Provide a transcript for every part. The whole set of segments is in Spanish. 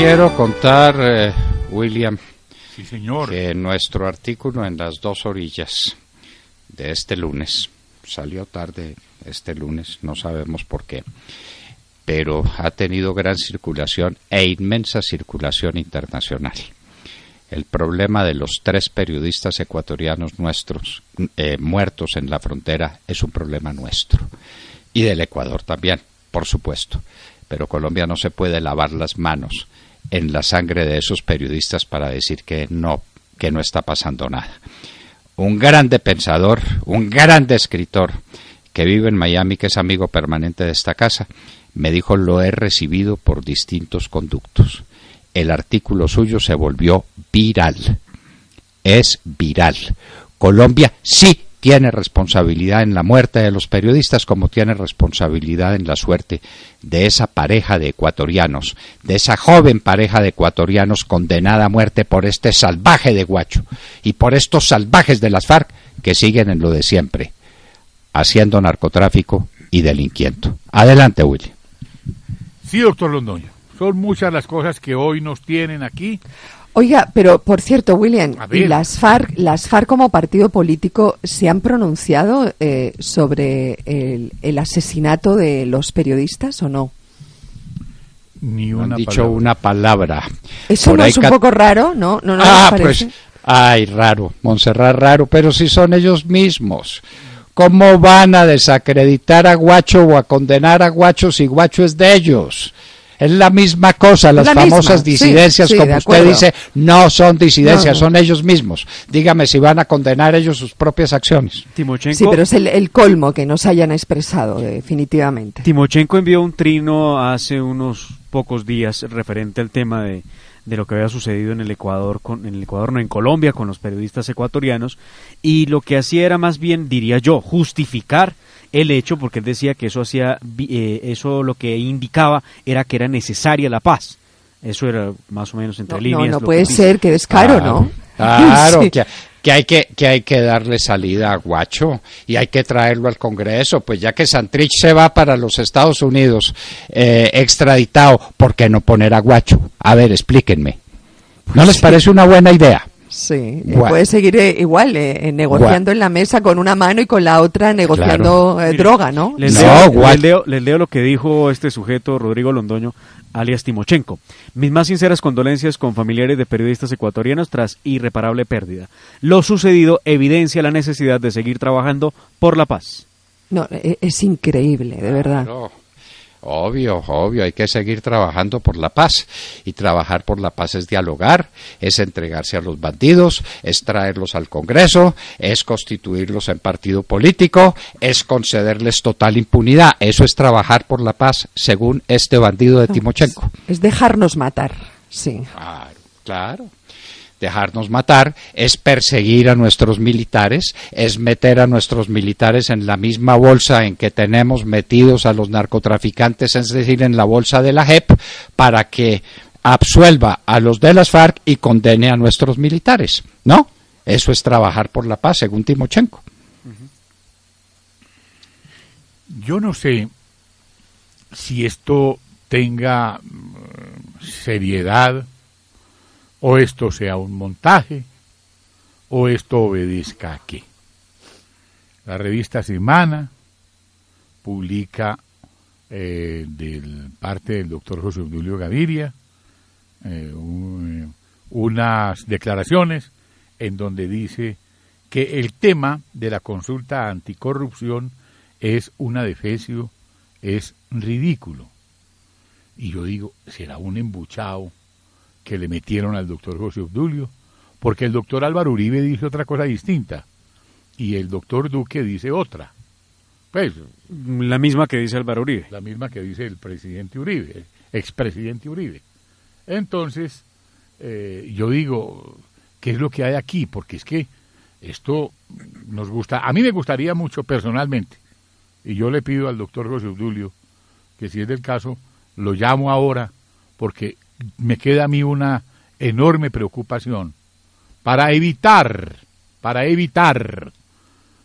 quiero contar, eh, William, señor. que nuestro artículo en las dos orillas de este lunes, salió tarde este lunes, no sabemos por qué, pero ha tenido gran circulación e inmensa circulación internacional. El problema de los tres periodistas ecuatorianos nuestros eh, muertos en la frontera es un problema nuestro y del Ecuador también, por supuesto pero Colombia no se puede lavar las manos en la sangre de esos periodistas para decir que no, que no está pasando nada. Un grande pensador, un grande escritor que vive en Miami, que es amigo permanente de esta casa, me dijo lo he recibido por distintos conductos. El artículo suyo se volvió viral. Es viral. Colombia sí tiene responsabilidad en la muerte de los periodistas como tiene responsabilidad en la suerte de esa pareja de ecuatorianos, de esa joven pareja de ecuatorianos condenada a muerte por este salvaje de Guacho y por estos salvajes de las FARC que siguen en lo de siempre, haciendo narcotráfico y delinquiendo. Adelante, William. Sí, doctor Londoño. Son muchas las cosas que hoy nos tienen aquí. Oiga, pero por cierto, William, las FARC, las FARC como partido político se han pronunciado eh, sobre el, asesinato de los periodistas o no? Ni una han dicho una palabra. Eso no es un poco raro, ¿no? no, no ah, pues, ay, raro, Montserrat, raro, pero si son ellos mismos. ¿Cómo van a desacreditar a Guacho o a condenar a Guacho si Guacho es de ellos? Es la misma cosa, las famosas disidencias, como usted dice, no son disidencias, son ellos mismos. Dígame si van a condenar ellos sus propias acciones. Sí, pero es el, colmo que nos hayan expresado, definitivamente. Timochenko envió un trino hace unos pocos días referente al tema de, de lo que había sucedido en el Ecuador, con, en el Ecuador no, en Colombia, con los periodistas ecuatorianos, y lo que hacía era más bien, diría yo, justificar el hecho porque él decía que eso hacía eh, eso lo que indicaba era que era necesaria la paz. Eso era más o menos entre líneas. No, no puede ser que descaro, ¿no? Claro, que, hay que, que hay que darle salida a Guacho y hay que traerlo al Congreso, pues ya que Santrich se va para los Estados Unidos eh, extraditado, ¿por qué no poner a Guacho? A ver, explíquenme. ¿No les parece una buena idea? Sí, puede seguir eh, igual, eh, eh, negociando en la mesa con una mano y con la otra negociando droga, ¿no? Les, leo, leo, lo que dijo este sujeto, Rodrigo Londoño, alias Timochenko. Mis más sinceras condolencias con familiares de periodistas ecuatorianos tras irreparable pérdida. Lo sucedido evidencia la necesidad de seguir trabajando por la paz. No, e, es, increíble, de verdad. Ah, Obvio, obvio, hay que seguir trabajando por la paz. Y trabajar por la paz es dialogar, es entregarse a los bandidos, es traerlos al Congreso, es constituirlos en partido político, es concederles total impunidad. Eso es trabajar por la paz, según este bandido de Timochenko. Es dejarnos matar, sí. Claro, claro dejarnos matar, es perseguir a nuestros militares, es meter a nuestros militares en la misma bolsa en que tenemos metidos a los narcotraficantes, es decir, en la bolsa de la JEP, para que absuelva a los de las FARC y condene a nuestros militares, ¿no? Eso es trabajar por la paz, según Timochenko. Yo no sé si esto tenga mm, seriedad o esto sea un montaje, o esto obedezca a qué. La revista Semana publica eh, de parte del doctor José Julio Gaviria eh, eh, unas declaraciones en donde dice que el tema de la consulta anticorrupción es una adefesio, es ridículo. Y yo digo, será un embuchado que le metieron al doctor José Obdulio, porque el doctor Álvaro Uribe dice otra cosa distinta y el doctor Duque dice otra. Pues, la misma que dice Álvaro Uribe. La misma que dice el presidente Uribe, expresidente Uribe. Entonces, eh, yo digo, ¿qué es lo que hay aquí? Porque es que esto nos gusta, a mí me gustaría mucho personalmente, y yo le pido al doctor José Obdulio que si es del caso, lo llamo ahora, porque me queda a mí una enorme preocupación para evitar, para evitar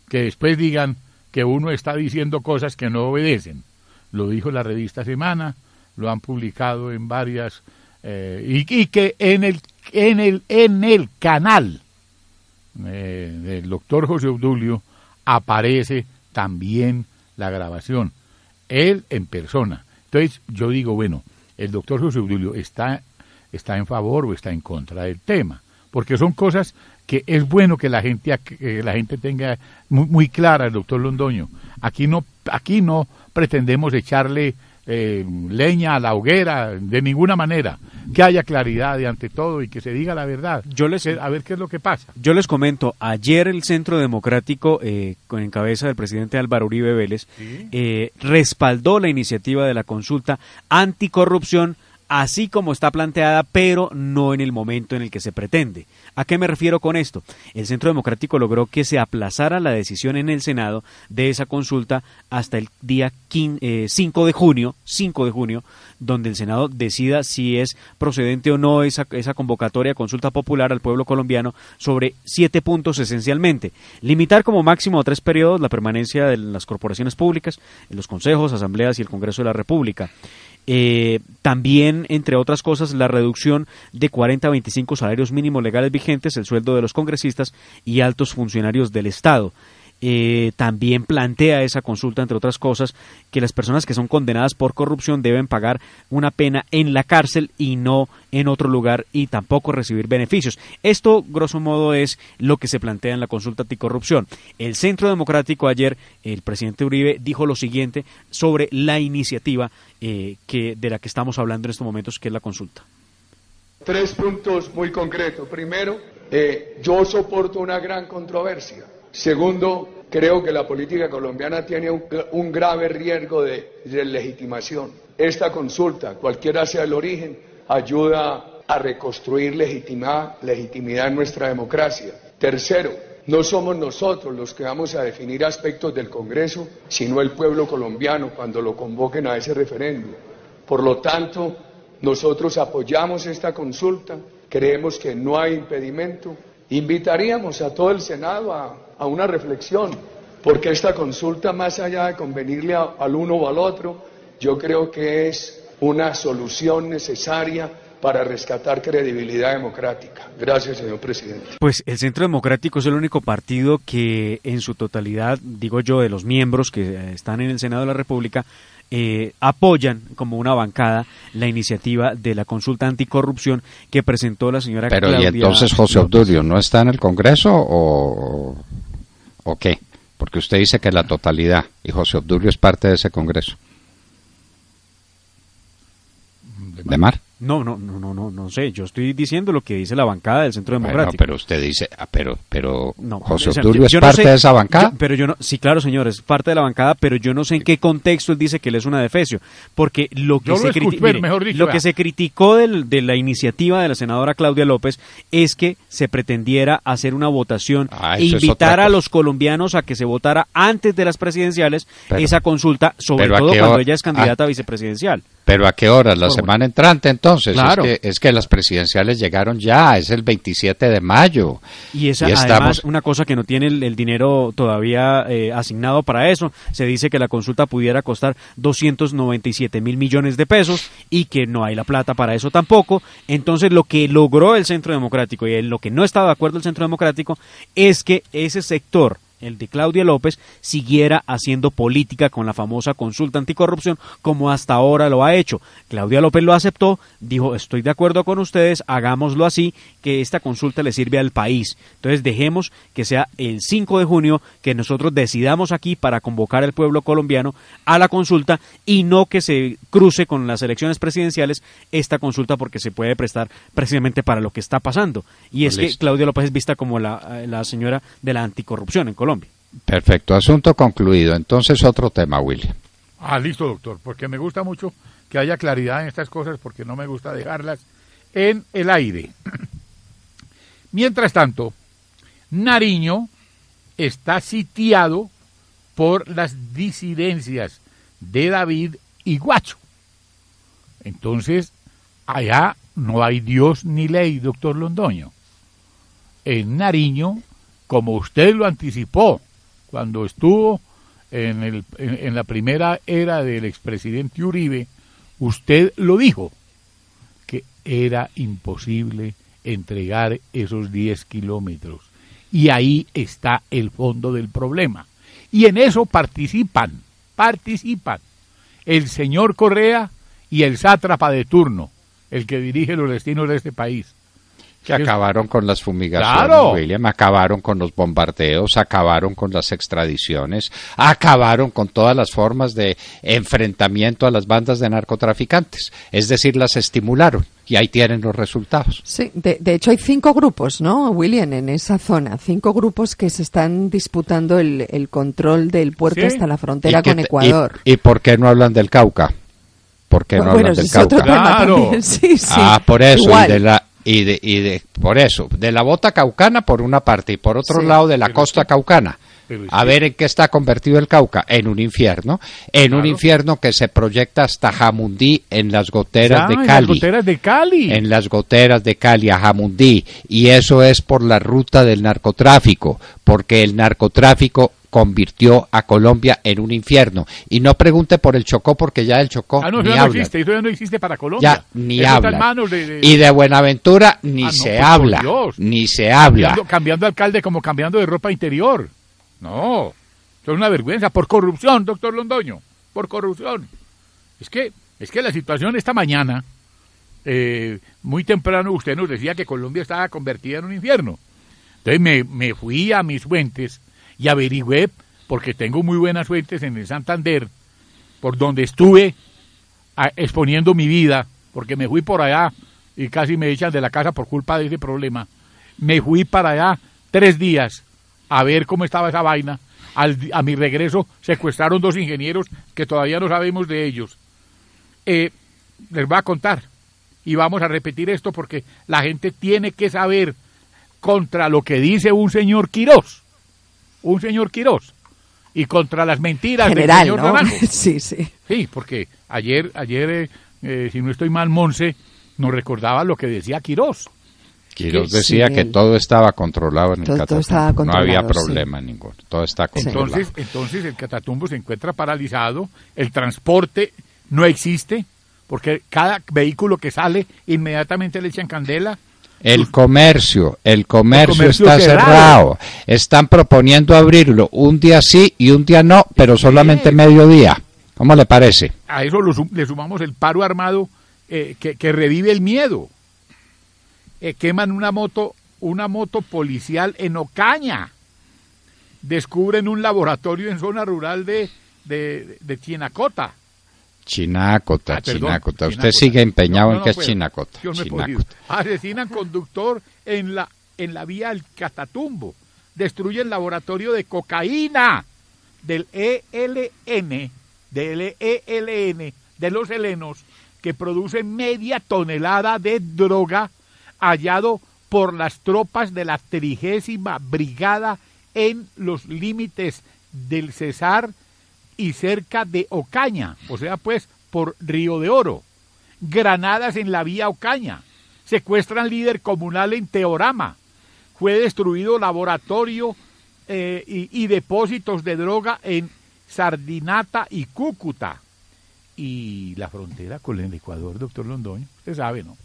que después digan que uno está diciendo cosas que no obedecen. Lo dijo la revista Semana, lo han publicado en varias eh, y, que en el en el en el canal eh, del doctor José Obdulio aparece también la grabación él en persona. Entonces yo digo bueno el doctor José Udulio está, está en favor o está en contra del tema, porque son cosas que es bueno que la gente, la gente tenga muy, muy, clara, el doctor Londoño. Aquí no, aquí no pretendemos echarle eh, leña a la hoguera, de ninguna manera. Que haya claridad de ante todo y que se diga la verdad. Yo les, a ver qué es lo que pasa. Yo les comento, ayer el Centro Democrático, eh, con en cabeza del presidente Álvaro Uribe Vélez, eh, respaldó la iniciativa de la consulta anticorrupción así como está planteada, pero no en el momento en el que se pretende. ¿A qué me refiero con esto? El Centro Democrático logró que se aplazara la decisión en el Senado de esa consulta hasta el día 5 eh, de junio, 5 de junio, donde el Senado decida si es procedente o no esa, esa convocatoria consulta popular al pueblo colombiano sobre siete puntos esencialmente. Limitar como máximo a tres periodos la permanencia de las corporaciones públicas, en los consejos, asambleas y el Congreso de la República. Eh, también, entre otras cosas, la reducción de 40 a 25 salarios mínimos legales vigentes, el sueldo de los congresistas y altos funcionarios del Estado. Eh, también plantea esa consulta, entre otras cosas, que las personas que son condenadas por corrupción deben pagar una pena en la cárcel y no en otro lugar y tampoco recibir beneficios. Esto, grosso modo, es lo que se plantea en la consulta anticorrupción. El Centro Democrático ayer, el presidente Uribe dijo lo siguiente sobre la iniciativa eh, que, de la que estamos hablando en estos momentos, que es la consulta. Tres puntos muy concretos. Primero, eh, yo soporto una gran controversia Segundo, creo que la política colombiana tiene un, grave riesgo de, legitimación. Esta consulta, cualquiera sea el origen, ayuda a reconstruir legitimidad, legitimidad en nuestra democracia. Tercero, no somos nosotros los que vamos a definir aspectos del Congreso, sino el pueblo colombiano cuando lo convoquen a ese referéndum. Por lo tanto, nosotros apoyamos esta consulta, creemos que no hay impedimento Invitaríamos a todo el Senado a, una reflexión, porque esta consulta, más allá de convenirle al uno o al otro, yo creo que es una solución necesaria para rescatar credibilidad democrática. Gracias, señor presidente. Pues el Centro Democrático es el único partido que en su totalidad, digo yo, de los miembros que eh, están en el Senado de la República, eh, apoyan como una bancada la iniciativa de la consulta anticorrupción que presentó la señora Pero y entonces José Obdurio no está en el Congreso o, o qué? Porque usted dice que la totalidad y José Obdurio es parte de ese Congreso. De mar. No, no, no, no, no, sé. Yo estoy diciendo lo que dice la bancada del Centro Democrático. pero usted dice, ah, pero, pero José es parte de esa bancada. pero yo no, sí, claro, señor, es parte de la bancada, pero yo no sé en qué contexto él dice que él es una defesio, porque lo que se, que se criticó de la iniciativa de la senadora Claudia López es que se pretendiera hacer una votación ah, e invitar a los colombianos a que se votara antes de las presidenciales esa consulta, sobre todo cuando ella es ah, candidata a vicepresidencial. Pero a qué hora la semana entrante entonces. Claro. Es, que, las presidenciales llegaron ya, es el 27 de mayo. Y esa, una cosa que no tiene el, dinero todavía eh, asignado para eso. Se dice que la consulta pudiera costar 297 mil millones de pesos y que no hay la plata para eso tampoco. Entonces, lo que logró el Centro Democrático y en lo que no estaba de acuerdo el Centro Democrático es que ese sector el de Claudia López, siguiera haciendo política con la famosa consulta anticorrupción como hasta ahora lo ha hecho. Claudia López lo aceptó, dijo estoy de acuerdo con ustedes, hagámoslo así, que esta consulta le sirve al país. Entonces dejemos que sea el 5 de junio que nosotros decidamos aquí para convocar al pueblo colombiano a la consulta y no que se cruce con las elecciones presidenciales esta consulta porque se puede prestar precisamente para lo que está pasando. Y es que Claudia López es vista como eh, la señora de la anticorrupción en Colombia. Perfecto, asunto concluido. Entonces otro tema, William. Ah, listo, doctor, porque me gusta mucho que haya claridad en estas cosas porque no me gusta dejarlas en el aire. Mientras tanto, Nariño está sitiado por las disidencias de David y Guacho. Entonces, allá no hay Dios ni ley, doctor Londoño. En Nariño, como usted lo anticipó cuando estuvo en, la primera era del expresidente Uribe, usted lo dijo, que era imposible entregar esos 10 kilómetros. Y ahí está el fondo del problema. Y en eso participan, participan el señor Correa y el sátrapa de turno, el que dirige los destinos de este país. Que acabaron con las fumigaciones, William, acabaron con los bombardeos, acabaron con las extradiciones, acabaron con todas las formas de enfrentamiento a las bandas de narcotraficantes. Es decir, las estimularon y ahí tienen los resultados. Sí, de, hecho hay cinco grupos, ¿no, William, en esa zona? Cinco grupos que se están disputando el, control del puerto hasta la frontera con Ecuador. Y, por qué no hablan del Cauca? ¿Por qué no hablan del Cauca? claro. Sí, sí. Ah, por eso, el de la y, de, y de, por eso, de la bota caucana por una parte y por otro lado de la costa caucana. A ver en qué está convertido el Cauca, en un infierno, en un infierno que se proyecta hasta Jamundí en las goteras de Cali. En las goteras de Cali. En las goteras de Cali, a Jamundí. Y eso es por la ruta del narcotráfico, porque el narcotráfico convirtió a Colombia en un infierno. Y no pregunte por el Chocó, porque ya el Chocó ah, no, no existe, eso ya no existe para Colombia. Ya ni habla. Y de Buenaventura ni ah, se pues, habla, ni se habla. Cambiando, alcalde como cambiando de ropa interior. No, eso es una vergüenza, por corrupción, doctor Londoño, por corrupción. Es que, es que la situación esta mañana, eh, muy temprano usted nos decía que Colombia estaba convertida en un infierno. Entonces me, me fui a mis fuentes y averigüé, porque tengo muy buenas suertes en el Santander, por donde estuve exponiendo mi vida, porque me fui por allá y casi me echan de la casa por culpa de ese problema. Me fui para allá tres días a ver cómo estaba esa vaina. Al, a mi regreso secuestraron dos ingenieros que todavía no sabemos de ellos. Eh, les voy a contar y vamos a repetir esto porque la gente tiene que saber contra lo que dice un señor Quirós un señor Quirós y contra las mentiras del señor sí, sí. Sí, porque ayer, ayer eh, eh, si no estoy mal, Monse nos recordaba lo que decía Quirós. Quirós decía que todo estaba controlado en el catatumbo. no había problema ninguno. Todo está controlado. Entonces, entonces el catatumbo se encuentra paralizado, el transporte no existe, porque cada vehículo que sale inmediatamente le echan candela. El comercio, el comercio, está cerrado. Están proponiendo abrirlo un día sí y un día no, pero solamente mediodía. ¿Cómo le parece? A eso le sumamos el paro armado eh, que, revive el miedo. Eh, queman una moto, una moto policial en Ocaña. Descubren un laboratorio en zona rural de, de, de Tienacota. Chinacota, ah, Chinacota. Usted sigue empeñado en que es Chinacota. Chinacota. Asesinan conductor en la, en la vía al Catatumbo. Destruyen laboratorio de cocaína del ELN, del ELN, de los helenos, que produce media tonelada de droga hallado por las tropas de la trigésima brigada en los límites del Cesar y cerca de Ocaña, o sea, pues por Río de Oro. Granadas en la vía Ocaña. Secuestran líder comunal en Teorama. Fue destruido laboratorio eh, y, depósitos de droga en Sardinata y Cúcuta. Y la frontera con el Ecuador, doctor Londoño. Usted sabe, ¿no?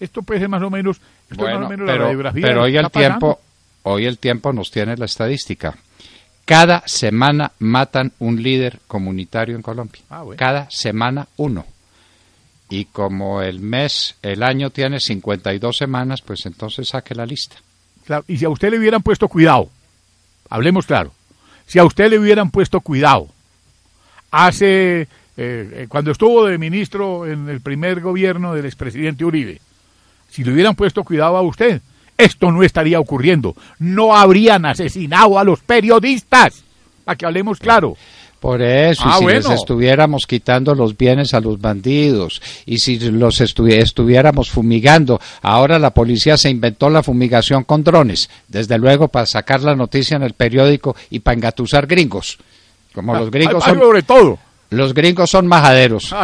esto puede más o menos, más o menos pero, la radiografía. Pero hoy tiempo, hoy el tiempo nos tiene la estadística. Cada semana matan un líder comunitario en Colombia. Ah, Cada semana uno. Y como el mes, el año tiene 52 semanas, pues entonces saque la lista. y si a usted le hubieran puesto cuidado, hablemos claro, si a usted le hubieran puesto cuidado, hace, eh, eh, cuando estuvo de ministro en el primer gobierno del expresidente Uribe, si le hubieran puesto cuidado a usted, esto no estaría ocurriendo. No habrían asesinado a los periodistas. Para que hablemos claro. Por eso, ah, si les estuviéramos quitando los bienes a los bandidos y si los estuviéramos fumigando, ahora la policía se inventó la fumigación con drones, desde luego para sacar la noticia en el periódico y para engatusar gringos. Como ah, los gringos sobre todo. Los gringos son majaderos.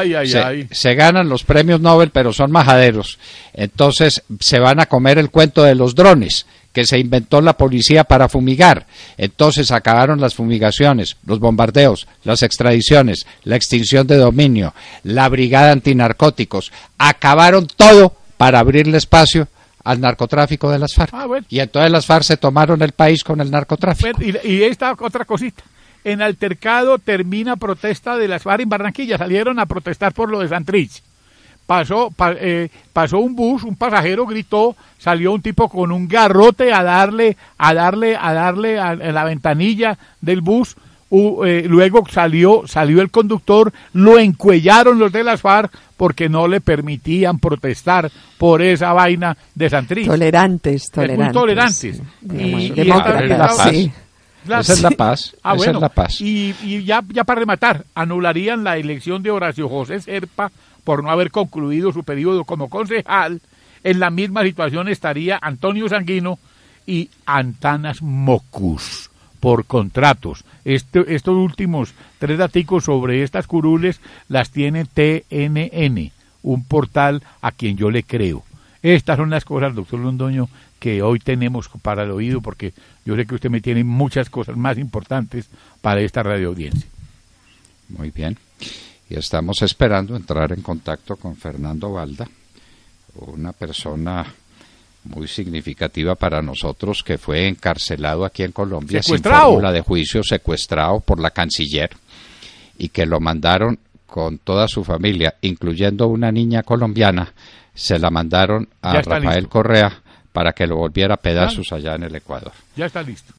se, ganan los premios Nobel, pero son majaderos. Entonces se van a comer el cuento de los drones que se inventó la policía para fumigar. Entonces acabaron las fumigaciones, los bombardeos, las extradiciones, la extinción de dominio, la brigada antinarcóticos. Acabaron todo para abrirle espacio al narcotráfico de las FARC. Y ah, Y entonces las FARC se tomaron el país con el narcotráfico. y, y esta otra cosita. En altercado termina protesta de las FARC en Barranquilla. Salieron a protestar por lo de Santrich. Pasó, eh, pasó un bus, un pasajero gritó, salió un tipo con un garrote a darle, a darle, a darle a, la ventanilla del bus. Eh, luego salió, salió el conductor, lo encuellaron los de las FARC porque no le permitían protestar por esa vaina de Santrich. Tolerantes, tolerantes. Muy tolerantes. y, es la paz. Ah, la paz. Y, ya, para rematar, anularían la elección de Horacio José Serpa por no haber concluido su periodo como concejal. En la misma situación estaría Antonio Sanguino y Antanas Mocus por contratos. Este, estos últimos tres daticos sobre estas curules las tiene TNN, un portal a quien yo le creo. Estas son las cosas, doctor Londoño, que hoy tenemos para el oído, porque yo sé que usted me tiene muchas cosas más importantes para esta radio audiencia. Muy bien. Y estamos esperando entrar en contacto con Fernando Valda, una persona muy significativa para nosotros que fue encarcelado aquí en Colombia sin de juicio, secuestrado por la canciller y que lo mandaron con toda su familia, incluyendo una niña colombiana, se la mandaron a Rafael Correa para que lo volviera a pedazos allá en el Ecuador. Ya está listo.